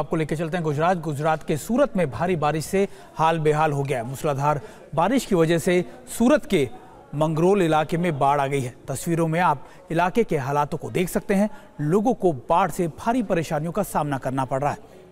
आपको लेके चलते हैं गुजरात गुजरात के सूरत में भारी बारिश से हाल बेहाल हो गया है मूसलाधार बारिश की वजह से सूरत के मंगरोल इलाके में बाढ़ आ गई है तस्वीरों में आप इलाके के हालातों को देख सकते हैं लोगों को बाढ़ से भारी परेशानियों का सामना करना पड़ रहा है